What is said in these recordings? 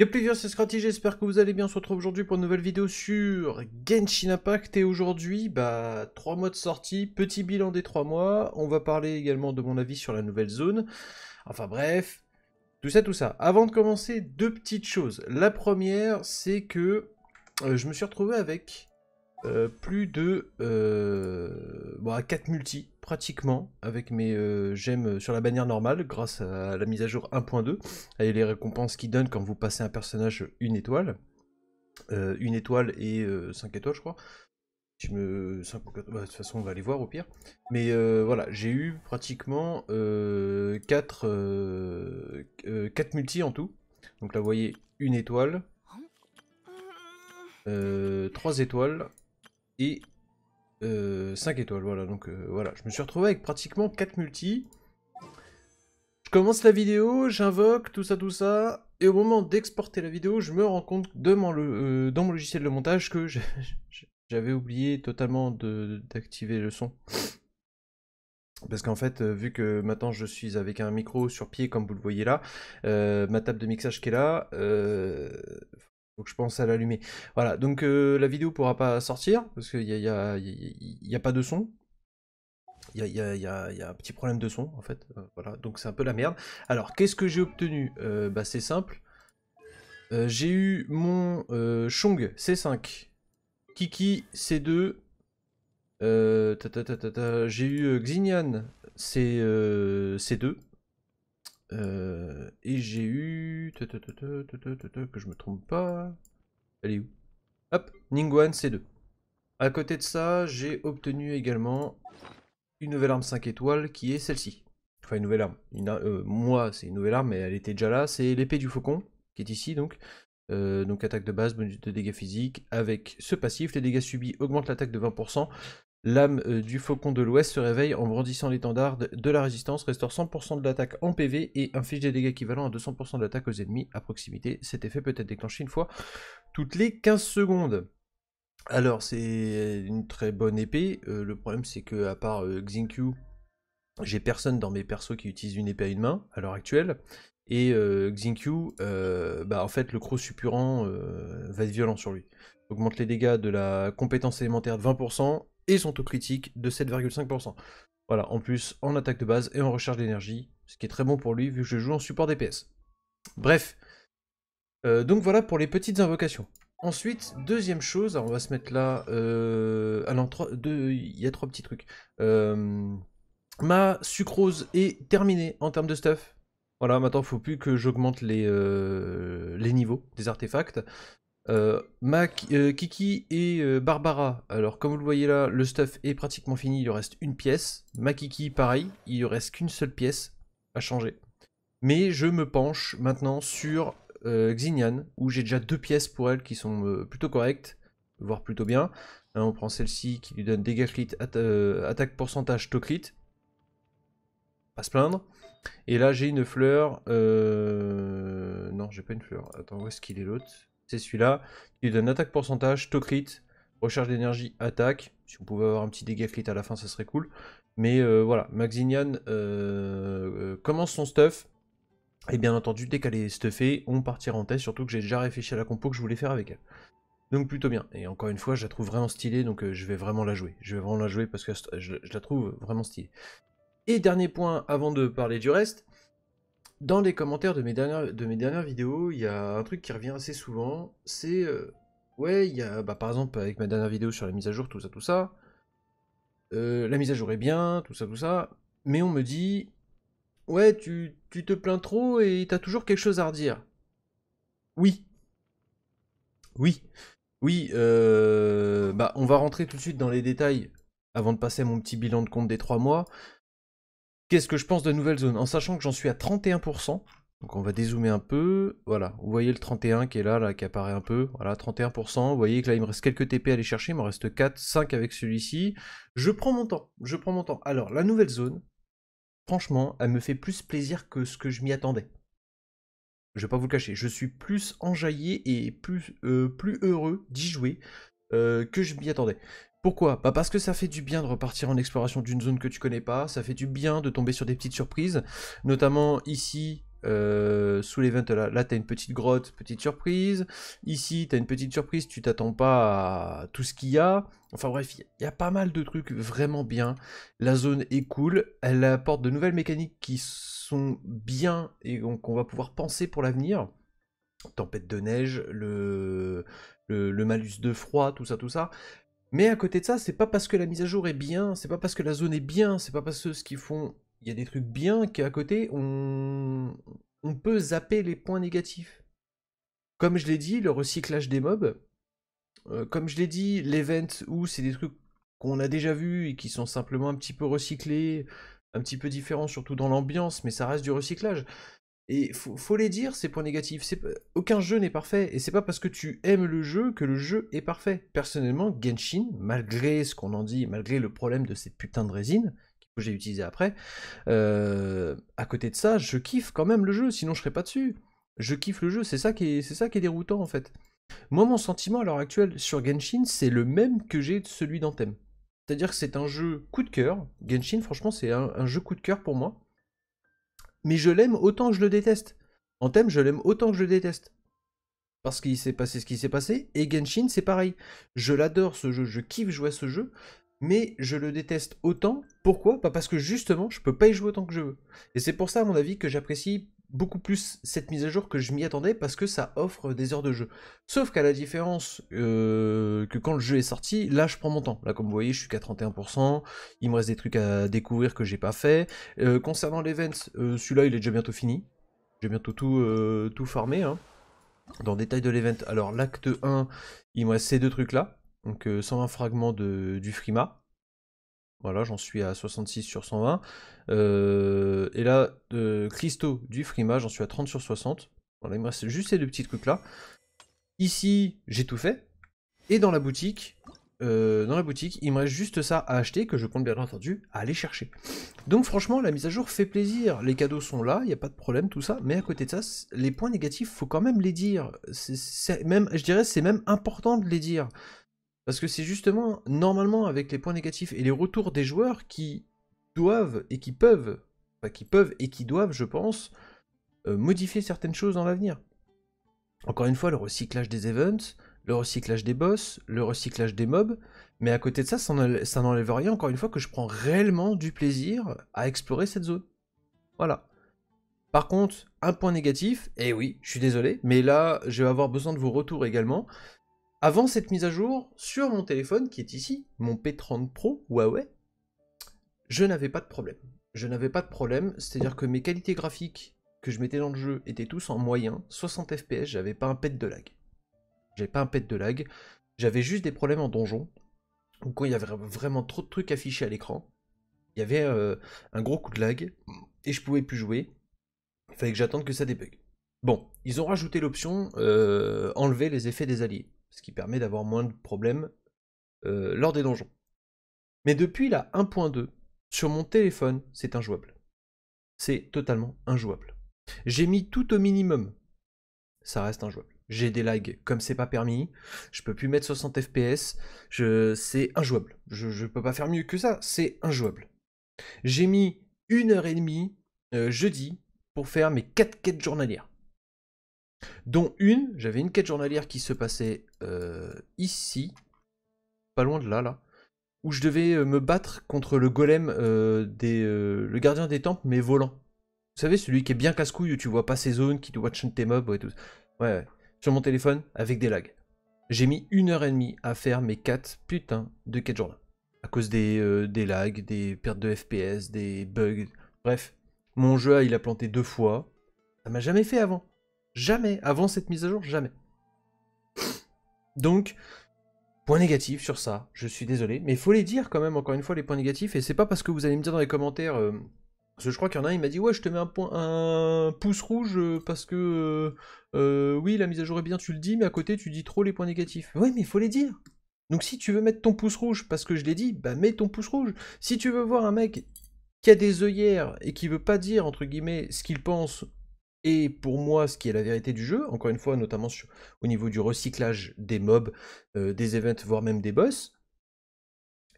Yo plusieurs, c'est Scratty, j'espère que vous allez bien, on se retrouve aujourd'hui pour une nouvelle vidéo sur Genshin Impact et aujourd'hui, bah, 3 mois de sortie, petit bilan des 3 mois, on va parler également de mon avis sur la nouvelle zone, enfin bref, tout ça, tout ça. Avant de commencer, deux petites choses. La première, c'est que euh, je me suis retrouvé avec euh, plus de 4 euh, multi pratiquement avec mes gemmes euh, sur la bannière normale grâce à la mise à jour 1.2 et les récompenses qui donnent quand vous passez un personnage une étoile. une étoile et 5 étoiles je crois. Je me... Bah, de toute façon on va aller voir au pire. Mais voilà, j'ai eu pratiquement 4, 4 multi en tout. Donc là vous voyez une étoile, 3 étoiles et 5 euh, étoiles. Voilà, donc euh, voilà, je me suis retrouvé avec pratiquement 4 multi. Je commence la vidéo, j'invoque, tout ça, tout ça. Et au moment d'exporter la vidéo, je me rends compte de euh, dans mon logiciel de montage que j'avais oublié totalement d'activer le son. Parce qu'en fait, vu que maintenant je suis avec un micro sur pied, comme vous le voyez là, ma table de mixage qui est là, donc je pense à l'allumer. Voilà, donc euh, la vidéo pourra pas sortir parce qu'il n'y a, pas de son. Il y a, un petit problème de son en fait. Euh, voilà, donc c'est un peu la merde. Alors qu'est-ce que j'ai obtenu euh, bah, C'est simple. j'ai eu mon Chong C5, Kiki C2, j'ai eu Xinian C, 2 euh, et j'ai eu... Que je me trompe pas. Elle est où Hop, Ningguan C2. À côté de ça, j'ai obtenu également une nouvelle arme 5 étoiles qui est celle-ci. Enfin, une nouvelle arme. Euh, moi, c'est une nouvelle arme, mais elle était déjà là. C'est l'épée du faucon, qui est ici donc. Euh, donc attaque de base, bonus de dégâts physiques. Avec ce passif, les dégâts subis augmentent l'attaque de 20%. L'âme euh, du Faucon de l'Ouest se réveille en brandissant l'étendard de la résistance, restaure 100% de l'attaque en PV et inflige des dégâts équivalents à 200% de l'attaque aux ennemis à proximité. Cet effet peut être déclenché une fois toutes les 15 secondes. Alors c'est une très bonne épée, euh, le problème c'est que à part euh, Xingqiu, j'ai personne dans mes persos qui utilise une épée à une main à l'heure actuelle. Et euh, bah, en fait le croc suppurant va être violent sur lui augmente les dégâts de la compétence élémentaire de 20%, et son taux critique de 7,5%. Voilà, en plus en attaque de base et en recharge d'énergie, ce qui est très bon pour lui vu que je joue en support DPS. Bref, euh, donc voilà pour les petites invocations. Ensuite, deuxième chose, on va se mettre là, euh, alors il y a trois petits trucs. Euh, ma sucrose est terminée en termes de stuff. Voilà, maintenant il faut plus que j'augmente les, euh, les niveaux des artefacts. Euh, euh, Kiki et euh, Barbara. Alors, comme vous le voyez là, le stuff est pratiquement fini. Il reste une pièce. Ma Kiki, pareil. Il lui reste qu'une seule pièce à changer. Mais je me penche maintenant sur Xinyan, où j'ai déjà deux pièces pour elle qui sont plutôt correctes, voire plutôt bien. Hein, on prend celle-ci qui lui donne dégâts clit, attaque pourcentage, toclit. Pas se plaindre. Et là, j'ai une fleur. Non, j'ai pas une fleur. Attends, où est-ce qu'il est l'autre c'est celui-là. Il donne attaque pourcentage, taux crit, recharge d'énergie, attaque. Si on pouvait avoir un petit dégât crit à la fin, ça serait cool. Mais euh, voilà, Maxinian euh, euh, commence son stuff. Et bien entendu, dès qu'elle est stuffée, on partira en test, surtout que j'ai déjà réfléchi à la compo que je voulais faire avec elle. Donc plutôt bien. Et encore une fois, je la trouve vraiment stylée, donc je vais vraiment la jouer. Je vais vraiment la jouer parce que je la trouve vraiment stylée. Et dernier point avant de parler du reste, dans les commentaires de mes dernières, vidéos, il y a un truc qui revient assez souvent, c'est... Euh, ouais, il y a... Bah, par exemple, avec ma dernière vidéo sur la mise à jour, tout ça, tout ça, euh, la mise à jour est bien, tout ça, tout ça, mais on me dit... Ouais, tu, te plains trop et t'as toujours quelque chose à redire. Oui. Oui. Oui, euh, bah, on va rentrer tout de suite dans les détails avant de passer à mon petit bilan de compte des trois mois. Qu'est-ce que je pense de nouvelle zone En sachant que j'en suis à 31%. Donc on va dézoomer un peu, voilà, vous voyez le 31 qui est là, là, qui apparaît un peu, voilà, 31%, vous voyez que là il me reste quelques TP à aller chercher, il me reste 4, 5 avec celui-ci, je prends mon temps, je prends mon temps. Alors, la nouvelle zone, franchement, elle me fait plus plaisir que ce que je m'y attendais. Je vais pas vous le cacher, je suis plus enjaillé et plus, euh, plus heureux d'y jouer euh, que je m'y attendais. Pourquoi bah Parce que ça fait du bien de repartir en exploration d'une zone que tu connais pas, ça fait du bien de tomber sur des petites surprises, notamment ici, euh, sous l'event là, là tu as une petite grotte, petite surprise, ici tu as une petite surprise, tu t'attends pas à tout ce qu'il y a, enfin bref, il y a pas mal de trucs vraiment bien, la zone est cool, elle apporte de nouvelles mécaniques qui sont bien et qu'on va pouvoir penser pour l'avenir, tempête de neige, le, le malus de froid, tout ça, tout ça. Mais à côté de ça, c'est pas parce que la mise à jour est bien, c'est pas parce que la zone est bien, c'est pas parce que ce qu'ils font, il y a des trucs bien qu'à côté, on... peut zapper les points négatifs. Comme je l'ai dit, le recyclage des mobs, euh, comme je l'ai dit, l'event où c'est des trucs qu'on a déjà vus et qui sont simplement un petit peu recyclés, un petit peu différents, surtout dans l'ambiance, mais ça reste du recyclage. Et faut, faut les dire, ces points négatifs. Aucun jeu n'est parfait. Et c'est pas parce que tu aimes le jeu que le jeu est parfait. Personnellement, Genshin, malgré ce qu'on en dit, malgré le problème de cette putain de résine, que j'ai utilisé après, euh, à côté de ça, je kiffe quand même le jeu, sinon je serais pas dessus. Je kiffe le jeu, c'est ça, qui est, c'est déroutant en fait. Moi, mon sentiment à l'heure actuelle sur Genshin, c'est le même que j'ai de celui d'Anthem. C'est-à-dire que c'est un jeu coup de cœur. Genshin, franchement, c'est un, un jeu coup de cœur pour moi mais je l'aime autant que je le déteste. En thème, je l'aime autant que je le déteste. Parce qu'il s'est passé ce qui s'est passé, et Genshin, c'est pareil. Je l'adore ce jeu, je kiffe jouer à ce jeu, mais je le déteste autant. Pourquoi Pas Parce que justement, je peux pas y jouer autant que je veux. Et c'est pour ça, à mon avis, que j'apprécie beaucoup plus cette mise à jour que je m'y attendais parce que ça offre des heures de jeu. Sauf qu'à la différence euh, que quand le jeu est sorti, là je prends mon temps. Là comme vous voyez je suis qu'à 31%, il me reste des trucs à découvrir que j'ai pas fait. Euh, concernant l'event, euh, celui-là il est déjà bientôt fini. J'ai bientôt tout, tout farmé. Hein. dans le détail de l'event, alors l'acte 1, il me reste ces deux trucs là. Donc 120 fragments de, du Frima. Voilà, j'en suis à 66 sur 120. Euh, et là, de Christo du Frima, j'en suis à 30 sur 60. Voilà, il me reste juste ces deux petits trucs-là. Ici, j'ai tout fait. Et dans la boutique, euh, dans la boutique, il me reste juste ça à acheter que je compte bien entendu aller chercher. Donc franchement, la mise à jour fait plaisir. Les cadeaux sont là, il n'y a pas de problème, tout ça. Mais à côté de ça, les points négatifs, faut quand même les dire. C'est même, je dirais, c'est même important de les dire. Parce que c'est justement, normalement, avec les points négatifs et les retours des joueurs qui doivent et qui peuvent, enfin qui peuvent et qui doivent, je pense, euh, modifier certaines choses dans l'avenir. Encore une fois, le recyclage des events, le recyclage des boss, le recyclage des mobs, mais à côté de ça, ça n'enlève rien, encore une fois, que je prends réellement du plaisir à explorer cette zone. Voilà. Par contre, un point négatif, et eh oui, je suis désolé, mais là, je vais avoir besoin de vos retours également avant cette mise à jour, sur mon téléphone qui est ici, mon P30 Pro Huawei, je n'avais pas de problème. Je n'avais pas de problème, c'est-à-dire que mes qualités graphiques que je mettais dans le jeu étaient tous en moyen, 60 fps, j'avais pas un pet de lag. J'avais pas un pet de lag, j'avais juste des problèmes en donjon, ou quand il y avait vraiment trop de trucs affichés à l'écran, il y avait euh, un gros coup de lag, et je pouvais plus jouer, il fallait que j'attende que ça débug. Bon, ils ont rajouté l'option euh, enlever les effets des alliés ce qui permet d'avoir moins de problèmes euh, lors des donjons. Mais depuis la 1.2, sur mon téléphone, c'est injouable. C'est totalement injouable. J'ai mis tout au minimum. Ça reste injouable. J'ai des lags comme c'est pas permis. Je peux plus mettre 60 FPS. C'est injouable. Je... ne peux pas faire mieux que ça. C'est injouable. J'ai mis une heure et demie euh, jeudi pour faire mes 4 quêtes journalières dont une, j'avais une quête journalière qui se passait euh, ici, pas loin de là, là, où je devais euh, me battre contre le golem euh, des, le gardien des temples, mais volant. Vous savez, celui qui est bien casse-couille, où tu vois pas ses zones, qui te watch tes mobs, et tout. Ouais, ouais, sur mon téléphone, avec des lags. J'ai mis une heure et demie à faire mes 4 putains de quêtes journalières À cause des, des lags, des pertes de FPS, des bugs. Bref, mon jeu, il a planté deux fois. Ça m'a jamais fait avant. Jamais. Avant cette mise à jour, jamais. Donc, point négatif sur ça. Je suis désolé. Mais il faut les dire quand même, encore une fois, les points négatifs. Et c'est pas parce que vous allez me dire dans les commentaires. Euh, parce que je crois qu'il y en a un, il m'a dit Ouais, je te mets un, point, un pouce rouge euh, parce que. Euh, oui, la mise à jour est bien, tu le dis, mais à côté, tu dis trop les points négatifs. Oui, mais il faut les dire. Donc si tu veux mettre ton pouce rouge parce que je l'ai dit, bah mets ton pouce rouge. Si tu veux voir un mec qui a des œillères et qui veut pas dire entre guillemets ce qu'il pense et pour moi ce qui est la vérité du jeu, encore une fois, notamment au niveau du recyclage des mobs, euh, des events, voire même des boss,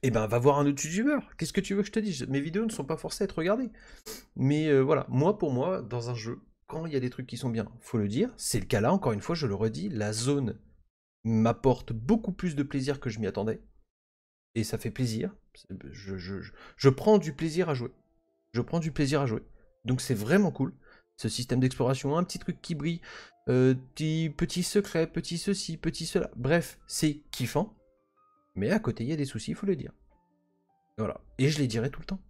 eh ben va voir un autre youtubeur. Qu'est-ce que tu veux que je te dise Mes vidéos ne sont pas forcées à être regardées. Mais euh, voilà, moi pour moi, dans un jeu, quand il y a des trucs qui sont bien, faut le dire, c'est le cas là, encore une fois, je le redis, la zone m'apporte beaucoup plus de plaisir que je m'y attendais. Et ça fait plaisir. je, je, je prends du plaisir à jouer. Je prends du plaisir à jouer. Donc c'est vraiment cool ce système d'exploration, un petit truc qui brille, euh, petit, secret, petit ceci, petit cela. Bref, c'est kiffant. Mais à côté, il y a des soucis, il faut le dire. Voilà. Et je les dirai tout le temps.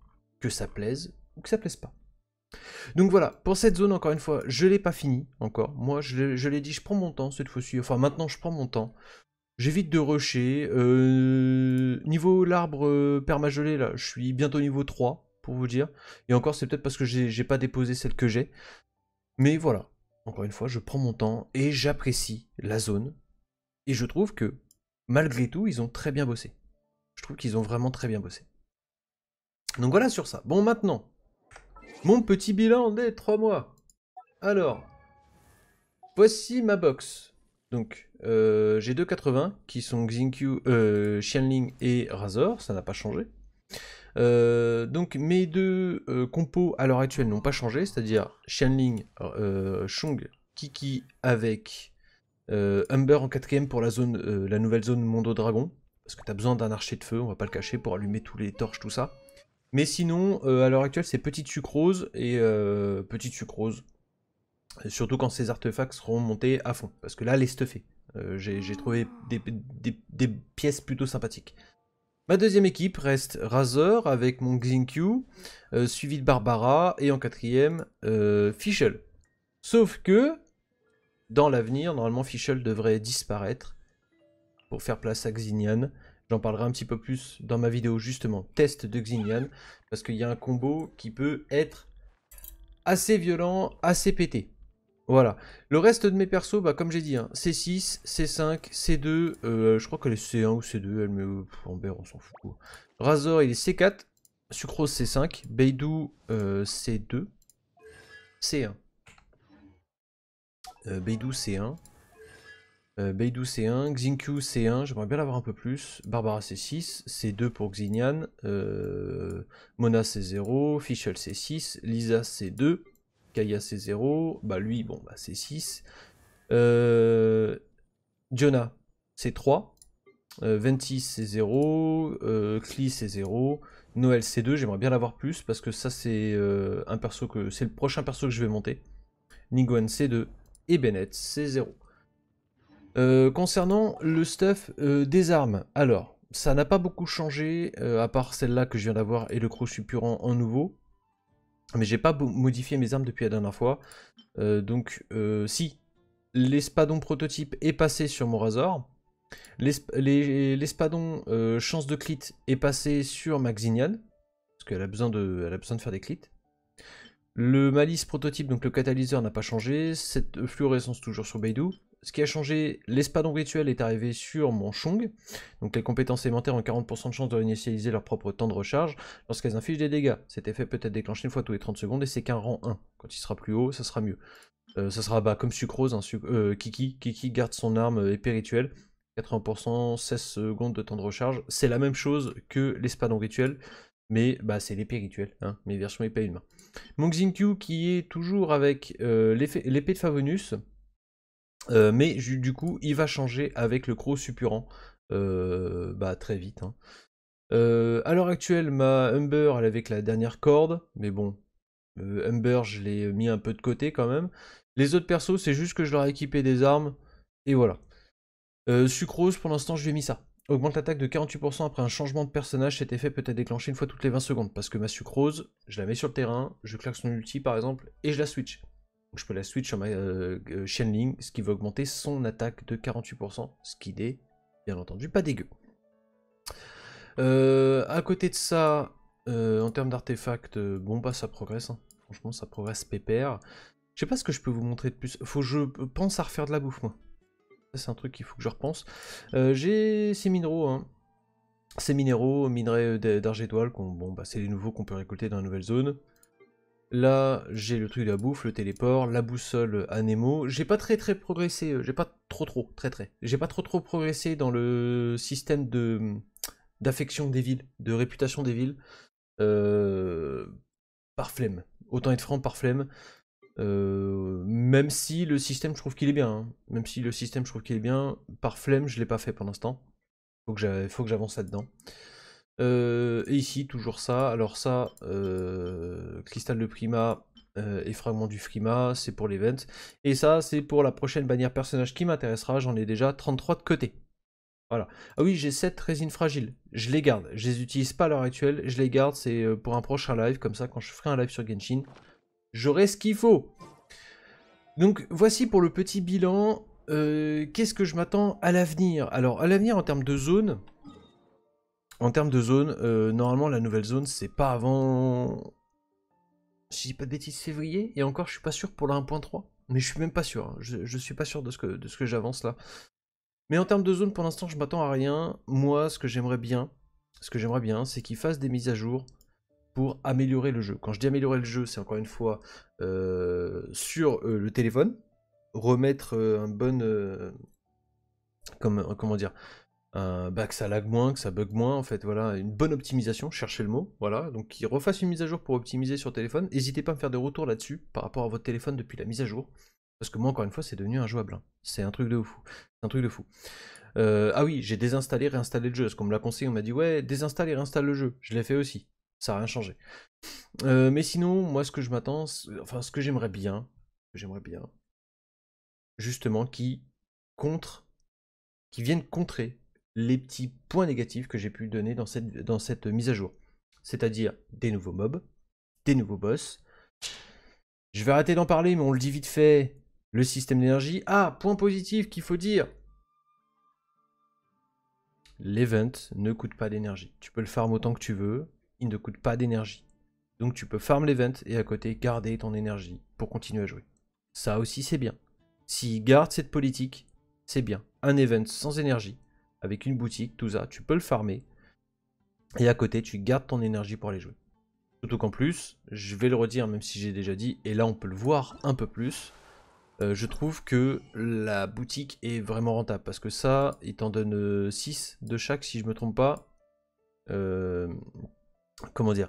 Que ça plaise ou que ça plaise pas. Donc voilà, pour cette zone, encore une fois, je l'ai pas fini encore. Moi, je, l'ai dit, je prends mon temps cette fois-ci. Enfin, maintenant, je prends mon temps. J'évite de rusher. Euh, niveau l'arbre euh, permagelé, là, je suis bientôt niveau 3 pour vous dire. Et encore, c'est peut-être parce que j'ai pas déposé celle que j'ai. Mais voilà, encore une fois, je prends mon temps et j'apprécie la zone. Et je trouve que, malgré tout, ils ont très bien bossé. Je trouve qu'ils ont vraiment très bien bossé. Donc voilà sur ça. Bon, maintenant, mon petit bilan des 3 mois. Alors, voici ma box. Donc, euh, j'ai 2,80 qui sont Xinqiu, euh, Xianling et Razor, ça n'a pas changé. Euh, donc mes deux euh, compos à l'heure actuelle n'ont pas changé, c'est-à-dire Shanling, euh, Kiki avec euh, Humber en quatrième pour la, zone, la nouvelle zone Mondo Dragon, parce que tu as besoin d'un archer de feu, on va pas le cacher, pour allumer tous les torches, tout ça. Mais sinon, à l'heure actuelle, c'est Petite Sucrose et Petite Sucrose. Surtout quand ces artefacts seront montés à fond, parce que là, les stuffés. J'ai trouvé des pièces plutôt sympathiques. Ma deuxième équipe reste Razor avec mon Xinqiu, euh, suivi de Barbara, et en quatrième, euh, Fischel. Sauf que, dans l'avenir, normalement Fischel devrait disparaître pour faire place à Xinian. J'en parlerai un petit peu plus dans ma vidéo justement, test de Xinian, parce qu'il y a un combo qui peut être assez violent, assez pété. Voilà. Le reste de mes persos, bah, comme j'ai dit, C6, C5, C2, je crois que les C1 ou C2, elle me... Amber, on s'en fout. Razor, il est C4, Sucrose C5, Beidou C2, euh, C1. Euh, Beidou C1. Euh, Beidou C1, Xinqiu C1, j'aimerais bien l'avoir un peu plus. Barbara C6, C2 pour Xinyan, Mona C0, Fischl C6, Lisa C2, Kaya c'est 0, bah lui, bon, bah c'est 6. Euh, Jonah c'est 3, euh, 26 c'est 0, euh, Klee c'est 0, Noël c'est 2, j'aimerais bien l'avoir plus parce que ça c'est euh, un perso que c'est le prochain perso que je vais monter. Niguan c'est 2 et Bennett c'est 0. Euh, concernant le stuff des armes, alors ça n'a pas beaucoup changé à part celle-là que je viens d'avoir et le croc suppurant en nouveau. Mais j'ai pas modifié mes armes depuis la dernière fois. Euh, donc euh, si l'espadon prototype est passé sur mon Razor, l'espadon euh, chance de clit est passé sur ma parce qu'elle a, besoin de, a besoin de faire des clits. Le malice prototype, donc le catalyseur n'a pas changé, cette fluorescence toujours sur Beidou ce qui a changé, l'espadon rituel est arrivé sur mon Chong. Donc les compétences élémentaires ont 40% de chance de réinitialiser leur propre temps de recharge lorsqu'elles infligent des dégâts. Cet effet peut être déclenché une fois tous les 30 secondes et c'est qu'un rang 1. Quand il sera plus haut, ça sera mieux. Euh, ça sera bah, comme Sucrose, hein, euh, Kiki. Kiki garde son arme épée rituelle. 80%, 16 secondes de temps de recharge. C'est la même chose que l'espadon rituel, mais bah, c'est l'épée rituelle, hein, mais version épée humain. Mon qui est toujours avec euh, l'épée de Favonus. Euh, mais du coup, il va changer avec le croc suppurant euh, bah, très vite. A hein. euh, à l'heure actuelle, ma Humber, elle avec la dernière corde, mais bon, Humber, je l'ai mis un peu de côté quand même. Les autres persos, c'est juste que je leur ai équipé des armes, et voilà. Sucrose, pour l'instant, je lui ai mis ça. Augmente l'attaque de 48% après un changement de personnage, cet effet peut être déclenché une fois toutes les 20 secondes, parce que ma Sucrose, je la mets sur le terrain, je claque son ulti par exemple, et je la switch je peux la switch sur ma Shenling, euh, euh, ce qui va augmenter son attaque de 48%, ce qui est bien entendu pas dégueu. Euh, à côté de ça, euh, en termes d'artefacts, bon bah ça progresse, hein. franchement ça progresse pépère. Je sais pas ce que je peux vous montrer de plus, faut que je pense à refaire de la bouffe moi. C'est un truc qu'il faut que je repense. J'ai ces minéraux, hein. ces minéraux, minerais d'argétoile, bon bah c'est les nouveaux qu'on peut récolter dans la nouvelle zone. Là, j'ai le truc de la bouffe, le téléport, la boussole à J'ai pas très très progressé, euh, j'ai pas trop trop, très très. J'ai pas trop trop progressé dans le système de mm, d'affection des villes, de réputation des villes. Euh, par flemme. Autant être franc, par flemme. Euh, même si le système, je trouve qu'il est bien. Hein. Même si le système, je trouve qu'il est bien. Par flemme, je l'ai pas fait pour l'instant. Faut que j'avance là-dedans. Euh, et ici, toujours ça. Alors ça, euh, cristal de Prima euh, et fragment du Prima, c'est pour l'event. Et ça, c'est pour la prochaine bannière personnage qui m'intéressera. J'en ai déjà 33 de côté. Voilà. Ah oui, j'ai 7 résines fragiles. Je les garde. Je les utilise pas à l'heure actuelle. Je les garde. C'est euh, pour un prochain live. Comme ça, quand je ferai un live sur Genshin, j'aurai ce qu'il faut. Donc, voici pour le petit bilan. Qu'est-ce que je m'attends à l'avenir Alors, à l'avenir, en termes de zone, en termes de zone, euh, normalement la nouvelle zone c'est pas avant. Si je dis pas de bêtises, février. Et encore, je suis pas sûr pour la 1.3. Mais je suis même pas sûr. Hein. Je, suis pas sûr de ce que, que j'avance là. Mais en termes de zone, pour l'instant, je m'attends à rien. Moi, ce que j'aimerais bien, ce que j'aimerais bien, c'est qu'ils fassent des mises à jour pour améliorer le jeu. Quand je dis améliorer le jeu, c'est encore une fois euh, sur euh, le téléphone, remettre un bon, comme, comment dire, euh, bah, que ça lag moins, que ça bug moins, en fait, voilà, une bonne optimisation, cherchez le mot, voilà, donc qu'ils refassent une mise à jour pour optimiser sur téléphone. N'hésitez pas à me faire des retours là-dessus par rapport à votre téléphone depuis la mise à jour, parce que moi, encore une fois, c'est devenu injouable. Hein. C'est un truc de fou. C'est un truc de fou. ah oui, j'ai désinstallé, réinstallé le jeu, parce qu'on me l'a conseillé, on m'a dit ouais, désinstalle et réinstalle le jeu. Je l'ai fait aussi. Ça n'a rien changé. Euh, mais sinon, moi, ce que je m'attends, enfin, ce que j'aimerais bien, j'aimerais bien, justement, qui contre, qui viennent contrer les petits points négatifs que j'ai pu donner dans cette, mise à jour. C'est-à-dire des nouveaux mobs, des nouveaux boss. Je vais arrêter d'en parler, mais on le dit vite fait. Le système d'énergie. Ah, point positif qu'il faut dire. L'event ne coûte pas d'énergie. Tu peux le farm autant que tu veux. Il ne coûte pas d'énergie. Donc tu peux farm l'event et à côté garder ton énergie pour continuer à jouer. Ça aussi c'est bien. S'il garde cette politique, c'est bien. Un event sans énergie, avec une boutique, tout ça, tu peux le farmer. Et à côté, tu gardes ton énergie pour aller jouer. Surtout qu'en plus, je vais le redire, même si j'ai déjà dit, et là on peut le voir un peu plus, euh, je trouve que la boutique est vraiment rentable. Parce que ça, il t'en donne 6 euh, de chaque, si je me trompe pas. Euh, comment dire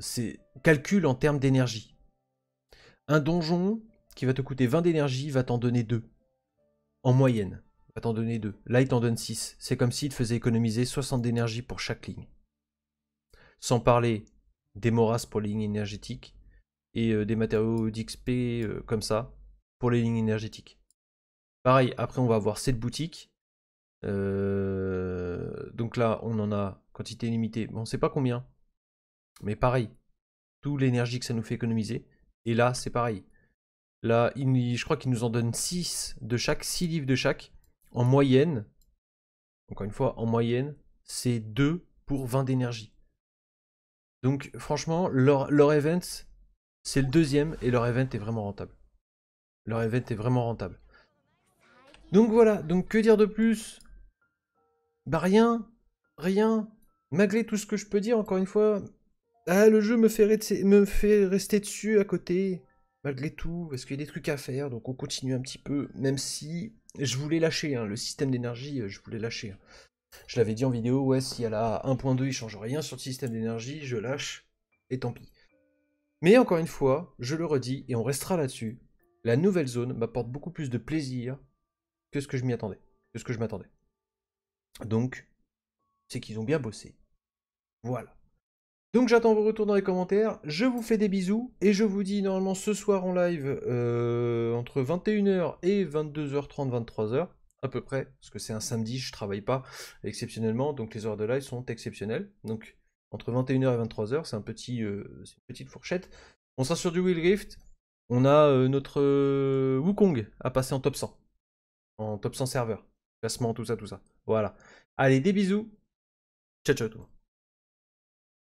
C'est calcul en termes d'énergie. Un donjon qui va te coûter 20 d'énergie va t'en donner 2. En moyenne étant donné 2. Là, il t'en donne 6. C'est comme s'il te faisait économiser 60 d'énergie pour chaque ligne. Sans parler des moras pour les lignes énergétiques et euh, des matériaux d'XP euh, comme ça pour les lignes énergétiques. Pareil, après on va avoir cette boutique. Euh, donc là, on en a quantité limitée. Bon, on ne sait pas combien. Mais pareil, tout l'énergie que ça nous fait économiser. Et là, c'est pareil. Là, il, je crois qu'il nous en donne 6 de chaque, 6 livres de chaque en moyenne, encore une fois, en moyenne, c'est 2 pour 20 d'énergie. Donc franchement, leur, event, c'est le deuxième et leur event est vraiment rentable. Leur event est vraiment rentable. Donc voilà, donc que dire de plus Bah rien, rien. Malgré tout ce que je peux dire, encore une fois, ah, le jeu me fait, me fait rester dessus à côté, malgré tout, parce qu'il y a des trucs à faire, donc on continue un petit peu, même si je voulais lâcher, hein, le système d'énergie, euh, je voulais lâcher. Hein. Je l'avais dit en vidéo, ouais, si a la 1.2 il ne change rien sur le système d'énergie, je lâche, et tant pis. Mais encore une fois, je le redis, et on restera là-dessus, la nouvelle zone m'apporte beaucoup plus de plaisir que ce que je m'y attendais, que ce que je m'attendais. Donc, c'est qu'ils ont bien bossé. Voilà. Donc j'attends vos retours dans les commentaires, je vous fais des bisous, et je vous dis normalement ce soir en live, euh, entre 21h et 22h30, 23h, à peu près, parce que c'est un samedi, je travaille pas exceptionnellement, donc les heures de live sont exceptionnelles. Donc entre 21h et 23h, c'est un petit, euh, une petite fourchette. On sera sur du Will Rift, on a euh, notre Wukong à passer en top 100, en top 100 serveur, classement, tout ça, tout ça. Voilà. Allez, des bisous, ciao ciao tout le monde.